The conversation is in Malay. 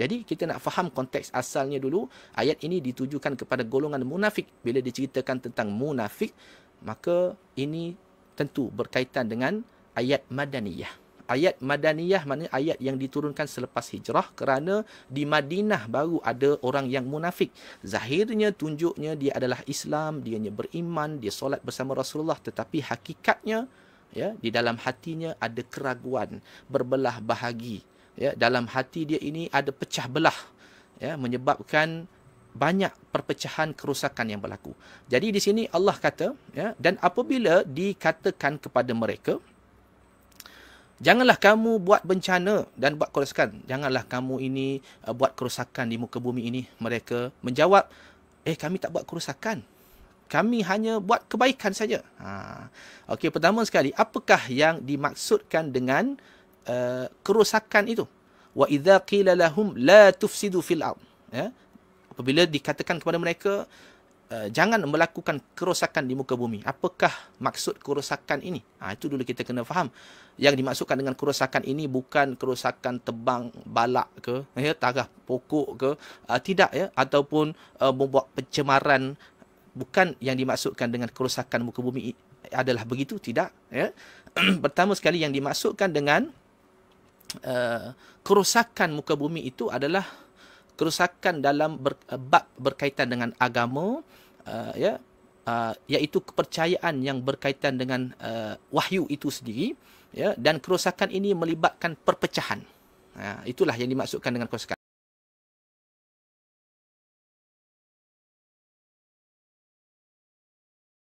Jadi kita nak faham konteks asalnya dulu. Ayat ini ditujukan kepada golongan munafik. Bila diceritakan tentang munafik, maka ini tentu berkaitan dengan ayat madaniyah. Ayat madaniyah mana ayat yang diturunkan selepas hijrah kerana di Madinah baru ada orang yang munafik. Zahirnya, tunjuknya dia adalah Islam, dia hanya beriman, dia solat bersama Rasulullah. Tetapi hakikatnya, ya, di dalam hatinya ada keraguan, berbelah bahagi ya dalam hati dia ini ada pecah belah ya menyebabkan banyak perpecahan kerusakan yang berlaku. Jadi di sini Allah kata ya dan apabila dikatakan kepada mereka Janganlah kamu buat bencana dan buat kerusakan. Janganlah kamu ini uh, buat kerusakan di muka bumi ini. Mereka menjawab, eh kami tak buat kerusakan, Kami hanya buat kebaikan saja. Ha. Okey, pertama sekali, apakah yang dimaksudkan dengan Eh, kerosakan itu wa idza qila lahum la tufsidu fil ard ya apabila dikatakan kepada mereka uh, jangan melakukan kerosakan di muka bumi apakah maksud kerosakan ini ha, itu dulu kita kena faham yang dimaksudkan dengan kerosakan ini bukan kerosakan tebang balak ke ya tarah pokok ke uh, tidak ya ataupun uh, membuat pencemaran bukan yang dimaksudkan dengan kerosakan muka bumi adalah begitu tidak ya pertama sekali yang dimaksudkan dengan uh, kerosakan muka bumi itu adalah kerosakan dalam ber, uh, bab berkaitan dengan agama uh, ya yeah, uh, iaitu kepercayaan yang berkaitan dengan uh, wahyu itu sendiri ya yeah, dan kerosakan ini melibatkan perpecahan uh, itulah yang dimaksudkan dengan kerosakan